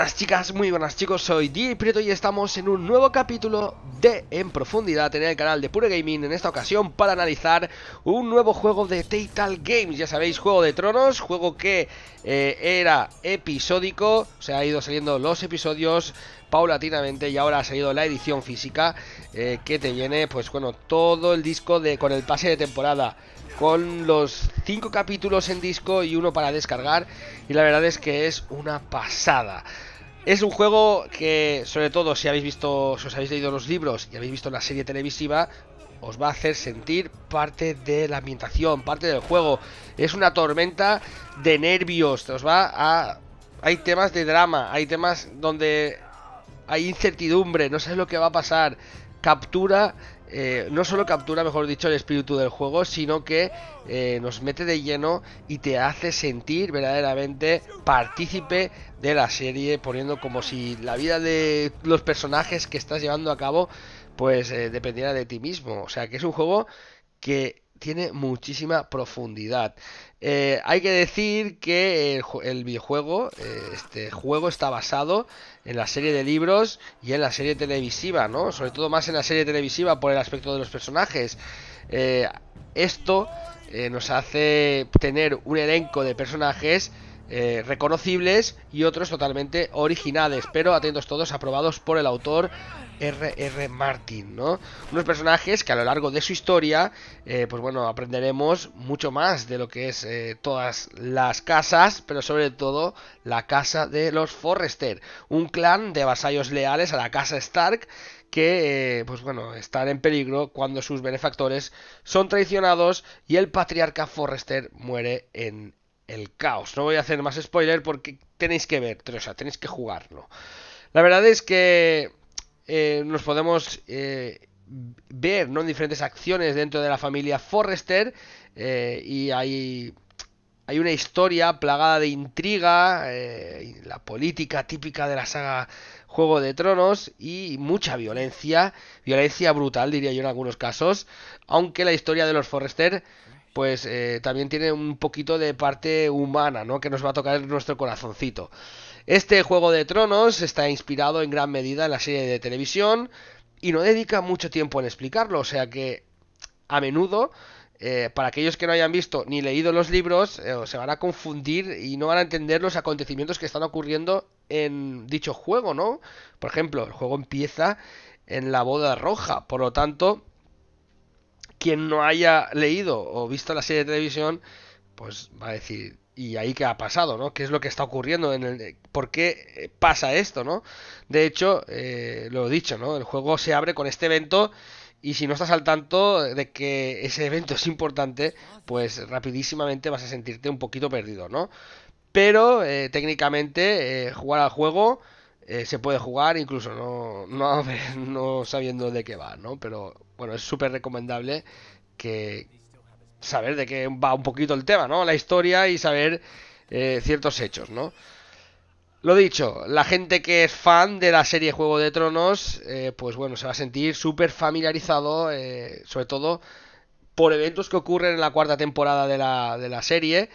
buenas chicas, muy buenas chicos, soy DJ Prieto y estamos en un nuevo capítulo de En Profundidad en el canal de Pure Gaming en esta ocasión para analizar un nuevo juego de Total Games, ya sabéis, Juego de Tronos, juego que eh, era episódico, o sea, ha ido saliendo los episodios paulatinamente y ahora ha salido la edición física eh, que te viene pues bueno todo el disco de con el pase de temporada con los cinco capítulos en disco y uno para descargar y la verdad es que es una pasada. Es un juego que sobre todo si habéis visto si os habéis leído los libros y habéis visto la serie televisiva os va a hacer sentir parte de la ambientación, parte del juego. Es una tormenta de nervios, os va a hay temas de drama, hay temas donde hay incertidumbre, no sabes lo que va a pasar. Captura, eh, no solo captura, mejor dicho, el espíritu del juego, sino que eh, nos mete de lleno y te hace sentir verdaderamente partícipe de la serie, poniendo como si la vida de los personajes que estás llevando a cabo, pues eh, dependiera de ti mismo. O sea, que es un juego que tiene muchísima profundidad. Eh, hay que decir que el, videojuego, eh, este juego está basado en la serie de libros y en la serie televisiva, Sobre todo más en la serie televisiva por el aspecto de los personajes. Eh, esto nos hace tener un elenco de personajes eh, reconocibles y otros totalmente originales, pero atentos todos, aprobados por el autor R.R. Martin, ¿no? Unos personajes que a lo largo de su historia, eh, pues bueno, aprenderemos mucho más de lo que es eh, todas las casas, pero sobre todo la casa de los Forrester, un clan de vasallos leales a la casa Stark que, pues bueno, están en peligro cuando sus benefactores son traicionados y el patriarca Forrester muere en el caos. No voy a hacer más spoiler porque tenéis que ver, o sea, tenéis que jugarlo. La verdad es que eh, nos podemos eh, ver ¿no? en diferentes acciones dentro de la familia Forrester eh, y hay, hay una historia plagada de intriga, la política típica de la saga Juego de Tronos y mucha violencia, violencia brutal diría yo en algunos casos, aunque la historia de los Forrester pues eh, también tiene un poquito de parte humana, ¿no? Que nos va a tocar nuestro corazoncito. Este Juego de Tronos está inspirado en gran medida en la serie de televisión y no dedica mucho tiempo en explicarlo, o sea que a menudo eh, para aquellos que no hayan visto ni leído los libros, eh, se van a confundir y no van a entender los acontecimientos que están ocurriendo en dicho juego, ¿no? Por ejemplo, el juego empieza en la boda roja, por lo tanto, quien no haya leído o visto la serie de televisión, pues va a decir, ¿y ahí qué ha pasado? ¿no? ¿Qué es lo que está ocurriendo? En el, ¿Por qué eh, pasa esto? ¿no? De hecho, eh, lo he dicho, ¿no? el juego se abre con este evento y si no estás al tanto de que ese evento es importante, pues rapidísimamente vas a sentirte un poquito perdido, ¿no? Pero eh, técnicamente jugar al juego eh, se puede jugar incluso no, no, sabiendo de qué va, ¿no? Pero bueno, es súper recomendable que saber de qué va un poquito el tema, ¿no? La historia y saber eh, ciertos hechos, ¿no? Lo dicho, la gente que es fan de la serie Juego de Tronos, eh, pues bueno, se va a sentir súper familiarizado, sobre todo por eventos que ocurren en la cuarta temporada de la, de la serie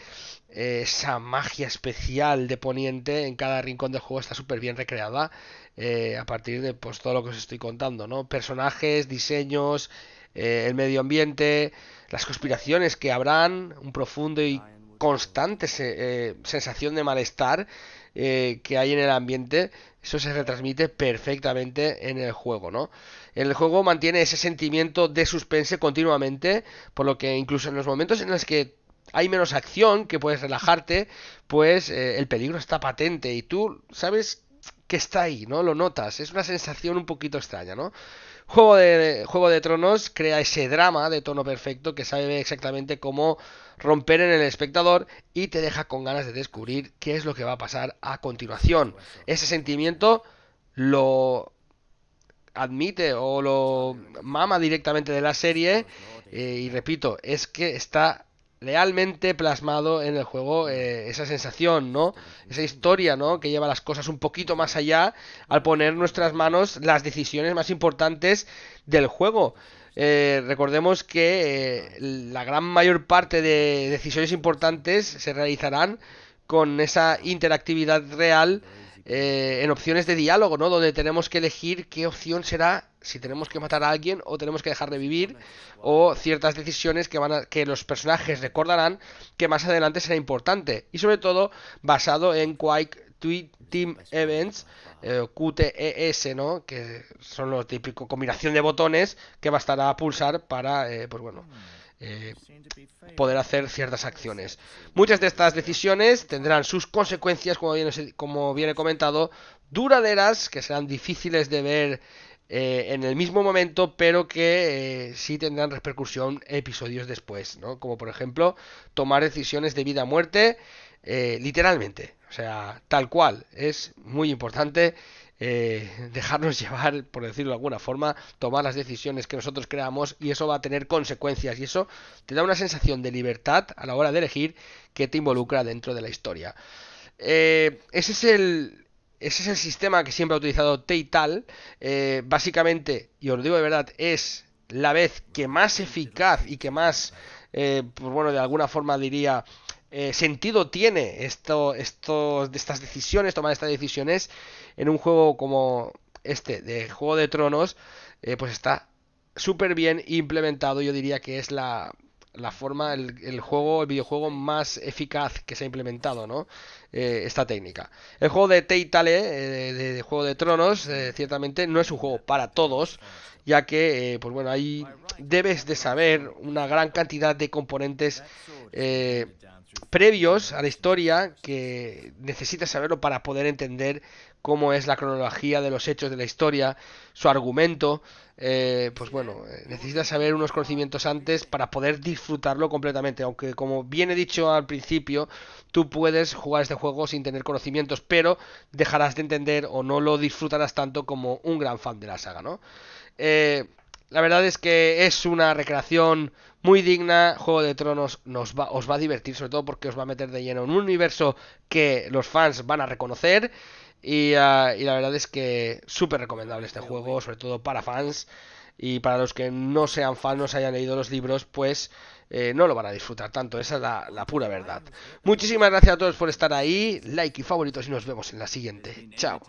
esa magia especial de Poniente en cada rincón del juego está súper bien recreada eh, a partir de pues, todo lo que os estoy contando, ¿no? Personajes, diseños, eh, el medio ambiente, las conspiraciones que habrán, un profundo y constante eh, sensación de malestar que hay en el ambiente, eso se retransmite perfectamente en el juego, ¿no? El juego mantiene ese sentimiento de suspense continuamente, por lo que incluso en los momentos en los que hay menos acción, que puedes relajarte, pues eh, el peligro está patente y tú sabes que está ahí, ¿no? Lo notas, es una sensación un poquito extraña, ¿no? Juego de, Juego de Tronos crea ese drama de tono perfecto que sabe exactamente cómo romper en el espectador y te deja con ganas de descubrir qué es lo que va a pasar a continuación. Ese sentimiento lo admite o lo mama directamente de la serie eh, y repito, es que está realmente plasmado en el juego eh, esa sensación, ¿no? Esa historia, ¿no? Que lleva las cosas un poquito más allá al poner nuestras manos las decisiones más importantes del juego. Eh, recordemos que eh, la gran mayor parte de decisiones importantes se realizarán con esa interactividad real en opciones de diálogo, ¿no? Donde tenemos que elegir qué opción será si tenemos que matar a alguien o tenemos que dejar de vivir o ciertas decisiones que van a, que los personajes recordarán que más adelante será importante y sobre todo basado en Quake Team pues, Events eh, QTES, ¿no? Que son lo típico combinación de botones que bastará a pulsar para, eh, pues bueno. Hmm. Eh, poder hacer ciertas acciones. Muchas de estas decisiones tendrán sus consecuencias, como bien, como bien he comentado, duraderas, que serán difíciles de ver eh, en el mismo momento, pero que eh, sí tendrán repercusión episodios después, ¿no? Como por ejemplo, tomar decisiones de vida o muerte, eh, literalmente, o sea, tal cual. Es muy importante dejarnos llevar, por decirlo de alguna forma, tomar las decisiones que nosotros creamos y eso va a tener consecuencias y eso te da una sensación de libertad a la hora de elegir que te involucra dentro de la historia. ese es el, ese es el sistema que siempre ha utilizado Teital. Eh, básicamente, y os lo digo de verdad, es la vez que más eficaz y que más, eh, pues bueno, de alguna forma diría, eh, sentido tiene esto, estas decisiones, tomar estas decisiones en un juego como este, de Juego de Tronos, pues está súper bien implementado. Yo diría que es la, la forma, el, juego, el videojuego más eficaz que se ha implementado, ¿no? Eh, esta técnica. El juego de Teitale, eh, de, Juego de Tronos, eh, ciertamente no es un juego para todos, ya que, pues bueno, ahí debes de saber una gran cantidad de componentes previos a la historia que necesitas saberlo para poder entender cómo es la cronología de los hechos de la historia, su argumento, eh, pues bueno, eh, necesitas saber unos conocimientos antes para poder disfrutarlo completamente, aunque como bien he dicho al principio, tú puedes jugar este juego sin tener conocimientos, pero dejarás de entender o no lo disfrutarás tanto como un gran fan de la saga, ¿no? Eh, la verdad es que es una recreación muy digna. Juego de Tronos nos va, os va a divertir, sobre todo porque os va a meter de lleno en un universo que los fans van a reconocer. Y, ah, la verdad es que súper recomendable este juego, sobre todo para fans. Y para los que no sean fans, no se hayan leído los libros, pues eh, no lo van a disfrutar tanto. Esa es la, la pura verdad. Muchísimas gracias a todos por estar ahí. Like y favoritos y nos vemos en la siguiente. Chao.